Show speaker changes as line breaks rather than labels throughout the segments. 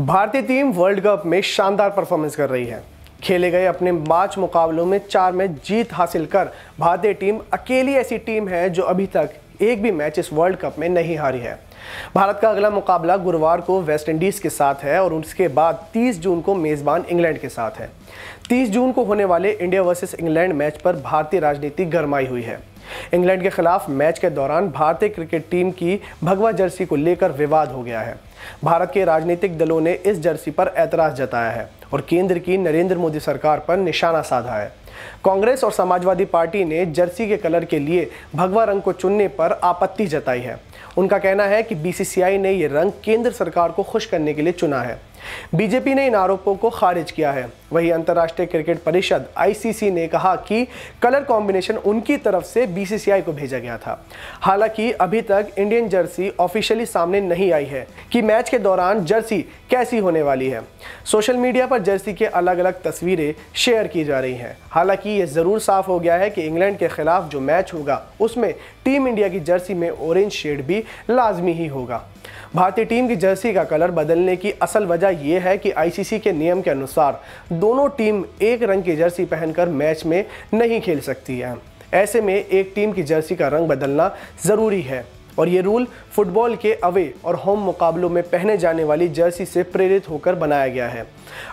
भारतीय team world cup में शानदार परफॉर्मेंस कर रही है खेले गए अपने मार्च मुकाबलों में चार मैच जीत हासिल कर भारतीय टीम अकेली ऐसी टीम है जो अभी तक एक भी मैच इस वर्ल्ड कप में नहीं हारी है भारत का अगला मुकाबला गुरुवार को वेस्ट इंडीज़ के साथ है और उसके बाद 30 जून को मेज़बान इंग्लैंड के साथ है 30 जून को होने वाले इंडिया वर्सेस इंग्लैंड मैच पर भारतीय राजनीति गरमाई हुई है इंग्लैंड के खिलाफ मैच के दौरान भारतीय क्रिकेट टीम की भगवा जर्सी को लेकर विवाद हो गया है भारत के राजनीतिक दलों ने इस जर्सी पर ऐतराज जताया है और केंद्र की नरेंद्र मोदी सरकार पर निशाना साधा है कांग्रेस और समाजवादी पार्टी ने जर्सी के कलर के लिए भगवा रंग को चुनने पर आपत्ति जताई है उनका कहना है कि बीसीसीआई ने यह रंग केंद्र सरकार को खुश करने के लिए चुना है बीजेपी ने इन आरोपों को खारिज किया है वहीं अंतर्राष्ट्रीय क्रिकेट परिषद आईसीसी ने कहा कि कलर कॉम्बिनेशन उनकी तरफ से बीसीसीआई को भेजा गया था हालांकि अभी तक इंडियन जर्सी ऑफिशियली सामने नहीं आई है कि मैच के दौरान जर्सी कैसी होने वाली है सोशल मीडिया पर जर्सी के अलग अलग तस्वीरें शेयर की जा रही हैं हालांकि ये ज़रूर साफ हो गया है कि इंग्लैंड के खिलाफ जो मैच होगा उसमें टीम इंडिया की जर्सी में ऑरेंज शेड भी लाजमी ही होगा भारतीय टीम की जर्सी का कलर बदलने की असल वजह यह है कि आईसीसी के नियम के अनुसार दोनों टीम एक रंग की जर्सी पहनकर मैच में नहीं खेल सकती है ऐसे में एक टीम की जर्सी का रंग बदलना ज़रूरी है और ये रूल फुटबॉल के अवे और होम मुकाबलों में पहने जाने वाली जर्सी से प्रेरित होकर बनाया गया है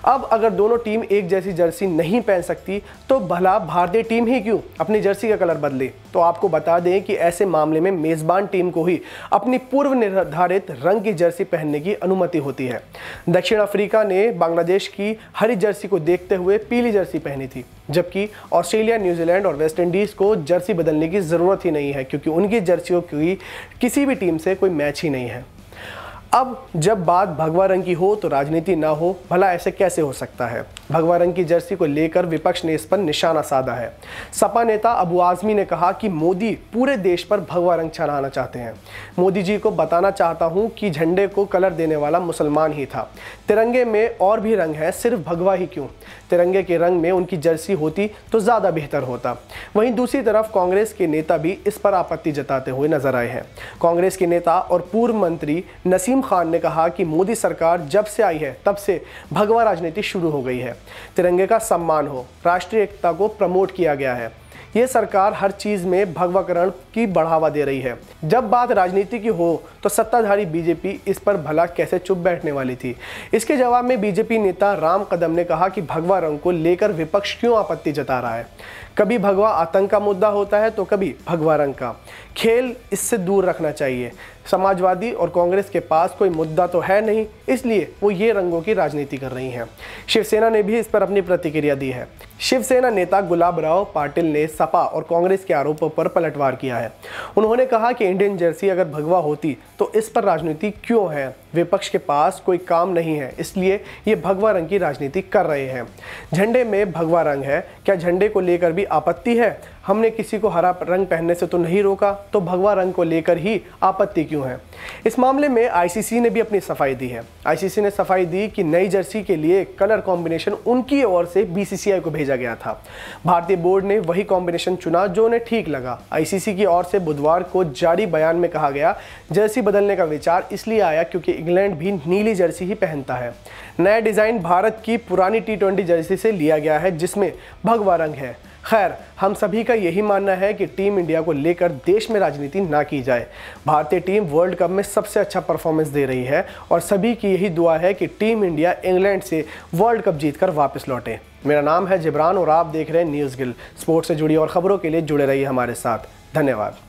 अब अगर दोनों टीम एक जैसी जर्सी नहीं पहन सकती तो भला भारतीय टीम ही क्यों अपनी जर्सी का कलर बदले तो आपको बता दें कि ऐसे मामले में मेज़बान टीम को ही अपनी पूर्व निर्धारित रंग की जर्सी पहनने की अनुमति होती है दक्षिण अफ्रीका ने बांग्लादेश की हरी जर्सी को देखते हुए पीली जर्सी पहनी थी जबकि ऑस्ट्रेलिया न्यूजीलैंड और वेस्ट इंडीज़ को जर्सी बदलने की ज़रूरत ही नहीं है क्योंकि उनकी जर्सियों की किसी भी टीम से कोई मैच ही नहीं है अब जब बात भगवा रंग की हो तो राजनीति ना हो भला ऐसे कैसे हो सकता है भगवा रंग की जर्सी को लेकर विपक्ष ने इस पर निशाना साधा है सपा नेता अबू आजमी ने कहा कि मोदी पूरे देश पर भगवा रंग चढ़ाना चाहते हैं मोदी जी को बताना चाहता हूं कि झंडे को कलर देने वाला मुसलमान ही था तिरंगे में और भी रंग है सिर्फ भगवा ही क्यों तिरंगे के रंग में उनकी जर्सी होती तो ज़्यादा बेहतर होता वहीं दूसरी तरफ कांग्रेस के नेता भी इस पर आपत्ति जताते हुए नजर आए हैं कांग्रेस के नेता और पूर्व मंत्री नसीम करीम खान ने कहा कि मोदी सरकार जब से आई है तब से भगवा राजनीति शुरू हो गई है तिरंगे का सम्मान हो राष्ट्रीय एकता को प्रमोट किया गया है ये सरकार हर चीज में भगवाकरण की बढ़ावा दे रही है जब बात राजनीति की हो तो सत्ताधारी बीजेपी इस पर भला कैसे चुप बैठने वाली थी इसके जवाब में बीजेपी नेता राम कदम ने कहा कि भगवा रंग को लेकर विपक्ष क्यों आपत्ति जता रहा है कभी भगवा आतंक का मुद्दा होता है तो कभी भगवा रंग का खेल इससे दूर रखना चाहिए समाजवादी और कांग्रेस के पास कोई मुद्दा तो है नहीं इसलिए वो ये रंगों की राजनीति कर रही हैं शिवसेना ने भी इस पर अपनी प्रतिक्रिया दी है शिवसेना नेता गुलाब राव पाटिल ने सपा और कांग्रेस के आरोपों पर पलटवार किया है उन्होंने कहा कि इंडियन जर्सी अगर भगवा होती तो इस पर राजनीति क्यों है विपक्ष के पास कोई काम नहीं है इसलिए ये भगवा रंग की राजनीति कर रहे हैं झंडे में भगवा रंग है क्या झंडे को लेकर भी आपत्ति है हमने किसी को हरा रंग पहनने से तो नहीं रोका तो भगवा रंग को लेकर ही आपत्ति क्यों है इस मामले में आईसीसी ने भी अपनी सफाई दी है आईसीसी ने सफाई दी कि नई जर्सी के लिए कलर कॉम्बिनेशन उनकी ओर से बीसीसीआई को भेजा गया था भारतीय बोर्ड ने वही कॉम्बिनेशन चुना जो उन्हें ठीक लगा आईसीसी की ओर से बुधवार को जारी बयान में कहा गया जर्सी बदलने का विचार इसलिए आया क्योंकि इंग्लैंड भी नीली जर्सी ही पहनता है नया डिज़ाइन भारत की पुरानी टी ट्वेंटी जर्सी से लिया गया है जिसमें भगवा रंग है खैर हम सभी का यही मानना है कि टीम इंडिया को लेकर देश में राजनीति ना की जाए भारतीय टीम वर्ल्ड कप में सबसे अच्छा परफॉर्मेंस दे रही है और सभी की यही दुआ है कि टीम इंडिया इंग्लैंड से वर्ल्ड कप जीतकर वापस लौटे मेरा नाम है जिब्रान और आप देख रहे हैं न्यूज़ गिल स्पोर्ट्स से जुड़ी और ख़बरों के लिए जुड़े रहिए हमारे साथ धन्यवाद